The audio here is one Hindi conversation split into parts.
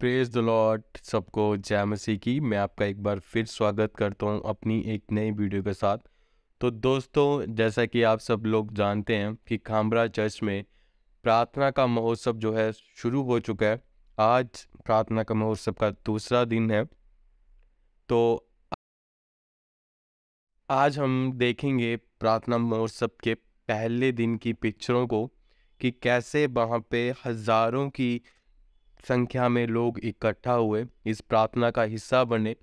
प्रेज द लॉर्ड सबको जय मसीह की मैं आपका एक बार फिर स्वागत करता हूँ अपनी एक नई वीडियो के साथ तो दोस्तों जैसा कि आप सब लोग जानते हैं कि खामरा चर्च में प्रार्थना का महोत्सव जो है शुरू हो चुका है आज प्रार्थना का महोत्सव का दूसरा दिन है तो आज हम देखेंगे प्रार्थना महोत्सव के पहले दिन की पिक्चरों को कि कैसे वहाँ पे हज़ारों की संख्या में लोग इकट्ठा हुए इस प्रार्थना का हिस्सा बने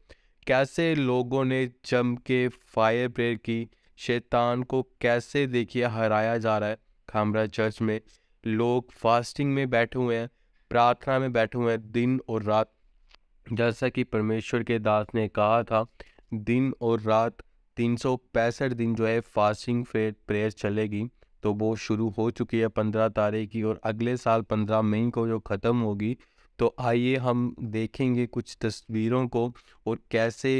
कैसे लोगों ने जम के फायर प्रेयर की शैतान को कैसे देखिए हराया जा रहा है खामरा चर्च में लोग फास्टिंग में बैठे हुए हैं प्रार्थना में बैठे हुए हैं दिन और रात जैसा कि परमेश्वर के दास ने कहा था दिन और रात तीन सौ पैंसठ दिन जो है फास्टिंग प्रेयर चलेगी तो वो शुरू हो चुकी है पंद्रह तारीख की और अगले साल पंद्रह मई को जो ख़त्म होगी तो आइए हम देखेंगे कुछ तस्वीरों को और कैसे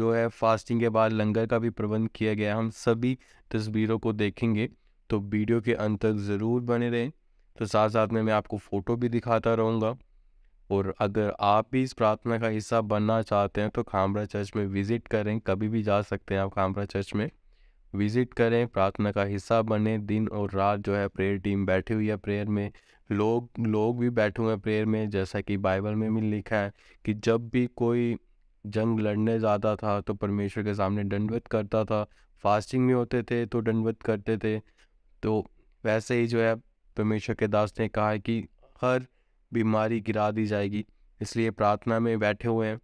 जो है फास्टिंग के बाद लंगर का भी प्रबंध किया गया हम सभी तस्वीरों को देखेंगे तो वीडियो के अंत तक ज़रूर बने रहें तो साथ साथ में मैं आपको फ़ोटो भी दिखाता रहूँगा और अगर आप भी इस प्रार्थना का हिस्सा बनना चाहते हैं तो खामरा चर्च में विज़िट करें कभी भी जा सकते हैं आप खामरा चर्च में विज़िट करें प्रार्थना का हिस्सा बने दिन और रात जो है प्रेयर टीम बैठी हुई है प्रेयर में लोग लोग भी बैठे हुए प्रेयर में जैसा कि बाइबल में भी लिखा है कि जब भी कोई जंग लड़ने जाता था तो परमेश्वर के सामने दंडवत करता था फास्टिंग में होते थे तो दंडवत करते थे तो वैसे ही जो है परमेश्वर के दास ने कहा है कि हर बीमारी गिरा दी जाएगी इसलिए प्रार्थना में बैठे हुए हैं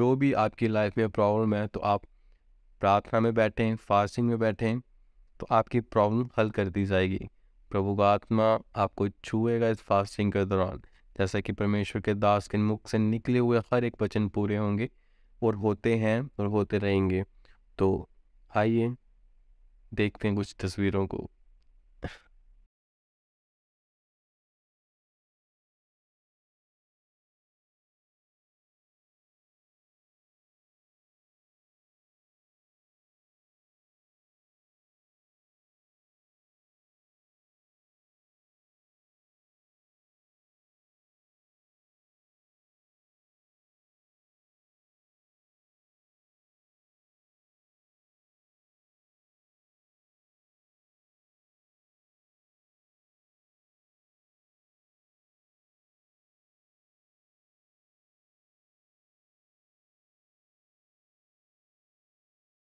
जो भी आपकी लाइफ में प्रॉब्लम है तो आप प्रार्थना में बैठें फास्टिंग में बैठें तो आपकी प्रॉब्लम हल कर दी जाएगी प्रभु का आत्मा आपको छुएगा इस फास्टिंग के दौरान जैसा कि परमेश्वर के दास के मुख से निकले हुए हर एक वचन पूरे होंगे और होते हैं और होते रहेंगे तो आइए देखते हैं कुछ तस्वीरों को